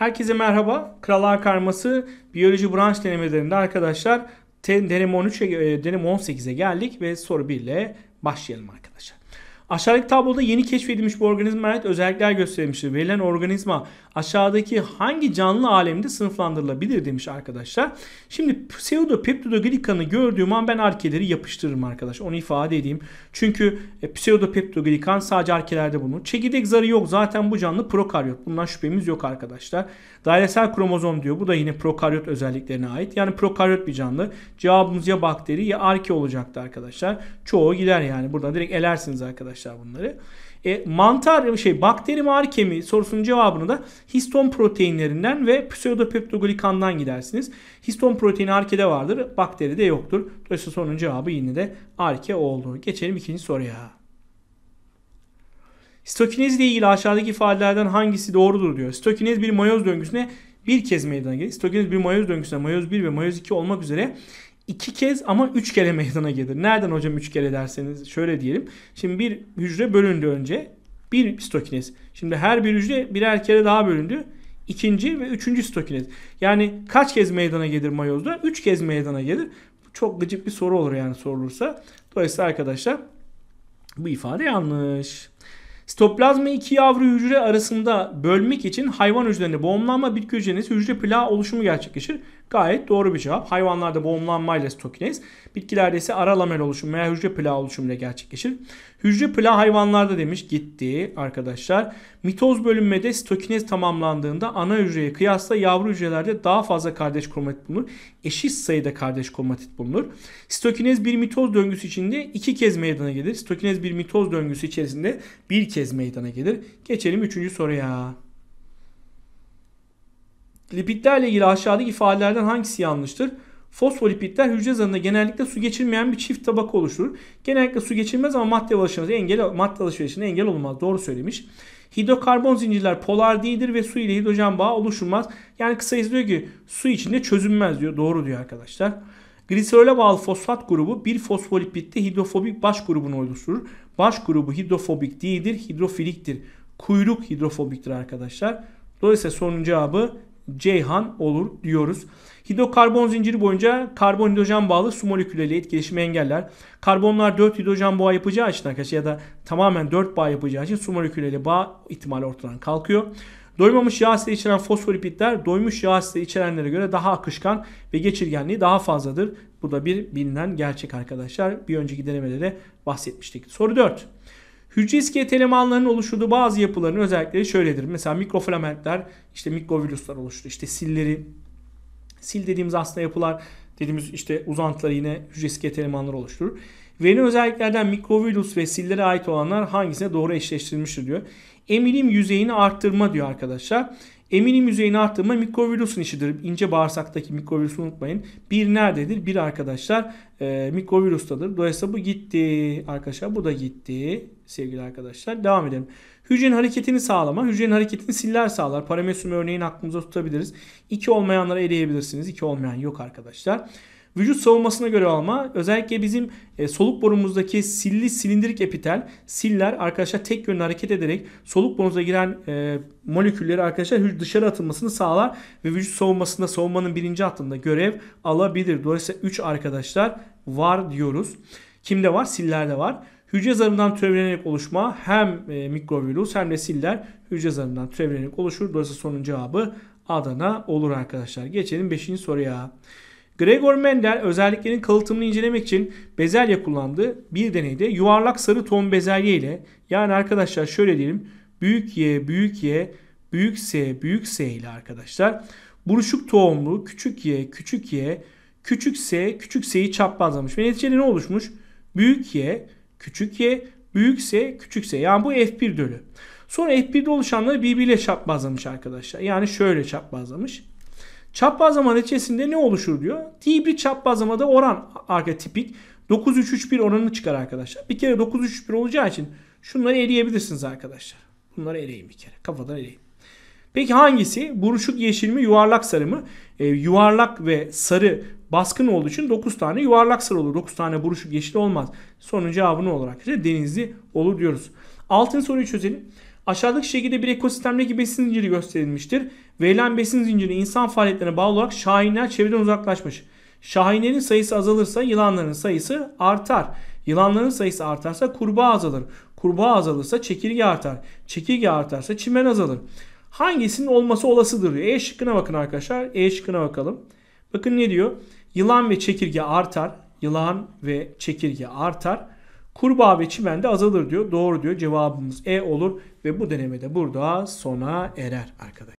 Herkese merhaba. Krallar Karması biyoloji branş denemelerinde arkadaşlar denem 13'e denem 18'e geldik ve soru 1 ile başlayalım arkadaşlar. Aşağıdaki tabloda yeni keşfedilmiş bir organizmaya ait özellikler gösterilmiştir. Verilen organizma aşağıdaki hangi canlı aleminde sınıflandırılabilir demiş arkadaşlar. Şimdi pseudopeptidoglikanı gördüğüm an ben arkeleri yapıştırırım arkadaş. Onu ifade edeyim. Çünkü e, pseudopeptidoglikan sadece arkelerde bulunur. Çekirdek zarı yok. Zaten bu canlı prokaryot. Bundan şüphemiz yok arkadaşlar. Dairesel kromozom diyor. Bu da yine prokaryot özelliklerine ait. Yani prokaryot bir canlı. Cevabımız ya bakteri ya arke olacaktı arkadaşlar. Çoğu gider yani. Buradan direkt elersiniz arkadaşlar bunları. E, mantar şey bakteri mi arke mi sorusunun cevabını da histon proteinlerinden ve pseudopeptoglikandan gidersiniz. Histon proteini arkede vardır, bakteride yoktur. Dolayısıyla sorunun cevabı yine de arke oldu. Geçelim ikinci soruya. Stokinez ile ilgili aşağıdaki ifadelerden hangisi doğrudur diyor. Stokinez bir mayoz döngüsüne bir kez meydana gelir. Stokinez bir mayoz döngüsüne mayoz 1 ve mayoz 2 olmak üzere iki kez ama üç kere meydana gelir. Nereden hocam üç kere derseniz şöyle diyelim. Şimdi bir hücre bölündü önce. Bir stokinez. Şimdi her bir hücre birer kere daha bölündü. İkinci ve üçüncü stokinez. Yani kaç kez meydana gelir mayozda? Üç kez meydana gelir. Çok gıcık bir soru olur yani sorulursa. Dolayısıyla arkadaşlar bu ifade yanlış. Sitoplazma iki yavru hücre arasında bölmek için hayvan hücrelerinde boğumlanma bitki hücrenin hücre plağı oluşumu gerçekleşir. Gayet doğru bir cevap. Hayvanlarda boğumlanmayla stokinez, bitkilerde ise ara lamel oluşum veya hücre plağı ile gerçekleşir. Hücre plağı hayvanlarda demiş gitti arkadaşlar. Mitoz bölünmede stokinez tamamlandığında ana hücreye kıyasla yavru hücrelerde daha fazla kardeş kromatit bulunur. Eşit sayıda kardeş kromatit bulunur. Stokinez bir mitoz döngüsü içinde iki kez meydana gelir. Stokinez bir mitoz döngüsü içerisinde bir kez meydana gelir. Geçelim üçüncü soruya. Lipidlerle ilgili aşağıdaki ifadelerden hangisi yanlıştır? Fosfolipidler hücre zarında genellikle su geçirmeyen bir çift tabak oluşturur. Genellikle su geçirmez ama madde alışverişine engel, madde alışverişine engel olmaz. Doğru söylemiş. Hidrokarbon zincirler polar değildir ve su ile hidrojen bağı oluşulmaz. Yani kısa diyor ki su içinde çözünmez diyor. Doğru diyor arkadaşlar. Gliserole bağlı fosfat grubu bir fosfolipitte hidrofobik baş grubunu oluşturur. Baş grubu hidrofobik değildir, hidrofiliktir. Kuyruk hidrofobiktir arkadaşlar. Dolayısıyla sorunun cevabı Ceyhan olur diyoruz. Hidrokarbon zinciri boyunca karbon hidrojen bağlı su molekülleriyle etkileşimi engeller. Karbonlar 4 hidrojen bağ yapacağı için arkadaşlar ya da tamamen 4 bağ yapacağı için su molekülleriyle bağ ihtimali ortadan kalkıyor. Doymamış yağ asidi içeren fosfolipitler doymuş yağ asidi içerenlere göre daha akışkan ve geçirgenliği daha fazladır. Bu da bir bilinen gerçek arkadaşlar. Bir önceki denemelere bahsetmiştik. Soru 4. Hücre iskelet elemanlarının oluşturduğu bazı yapıların özellikleri şöyledir. Mesela mikrofilamentler, işte mikrovirüsler oluştu. İşte silleri, sil dediğimiz aslında yapılar dediğimiz işte uzantıları yine hücre iskelet elemanları oluşturur. Veri özelliklerden mikrovirüs ve sillere ait olanlar hangisine doğru eşleştirilmiştir diyor. Emilim yüzeyini arttırma diyor arkadaşlar. Eminim yüzeyini arttırma mikrovirüsün işidir. İnce bağırsaktaki mikrovirüsü unutmayın. Bir nerededir? Bir arkadaşlar e, mikrovirüstadır. Dolayısıyla bu gitti arkadaşlar. Bu da gitti sevgili arkadaşlar. Devam edelim. Hücrenin hareketini sağlama. Hücrenin hareketini siller sağlar. Paramesum örneğini aklımıza tutabiliriz. İki olmayanları eleyebilirsiniz. 2 olmayan yok arkadaşlar. Vücut savunmasına göre alma özellikle bizim e, soluk borumuzdaki silli silindirik epitel siller arkadaşlar tek yönlü hareket ederek soluk borumuza giren e, molekülleri arkadaşlar dışarı atılmasını sağlar ve vücut savunmasında savunmanın birinci hattında görev alabilir. Dolayısıyla 3 arkadaşlar var diyoruz. Kimde var? Sillerde var. Hücre zarından türevlenerek oluşma hem e, mikrovirüs hem de siller hücre zarından türevlenerek oluşur. Dolayısıyla sorunun cevabı Adana olur arkadaşlar. Geçelim 5. soruya. Gregor Mendel özelliklerin kalıtımını incelemek için bezelye kullandı. Bir deneyde yuvarlak sarı ton bezelye ile yani arkadaşlar şöyle diyelim büyük Y, büyük Y, büyük S, büyük S ile arkadaşlar buruşuk tohumlu küçük Y, küçük Y, küçük S, küçük S'yi çaprazlamış. Ve neticede ne oluşmuş? Büyük Y, küçük Y, büyük S, küçük S. Yani bu F1 dölü. Sonra F1'de oluşanları birbiriyle çaprazlamış arkadaşlar. Yani şöyle çaprazlamış. Çaprazlama neticesinde ne oluşur diyor. Tibri çaprazlamada oran arketipik 9-3-3-1 oranını çıkar arkadaşlar. Bir kere 9331 olacağı için şunları eleyebilirsiniz arkadaşlar. Bunları eleyeyim bir kere. Kafadan eleyeyim. Peki hangisi? Buruşuk yeşil mi yuvarlak sarı mı? E, yuvarlak ve sarı baskın olduğu için 9 tane yuvarlak sarı olur. 9 tane buruşuk yeşil olmaz. Sorunun cevabı ne olur Denizli olur diyoruz. Altın soruyu çözelim. Aşağıdaki şekilde bir ekosistemdeki besin zinciri gösterilmiştir. Verilen besin zinciri insan faaliyetlerine bağlı olarak şahinler çevreden uzaklaşmış. Şahinlerin sayısı azalırsa yılanların sayısı artar. Yılanların sayısı artarsa kurbağa azalır. Kurbağa azalırsa çekirge artar. Çekirge artarsa çimen azalır. Hangisinin olması olasıdır diyor. E şıkkına bakın arkadaşlar. E şıkkına bakalım. Bakın ne diyor? Yılan ve çekirge artar. Yılan ve çekirge artar. Kurbağa ve çimen de azalır diyor. Doğru diyor. Cevabımız E olur ve bu deneme de burada sona erer arkadaşlar.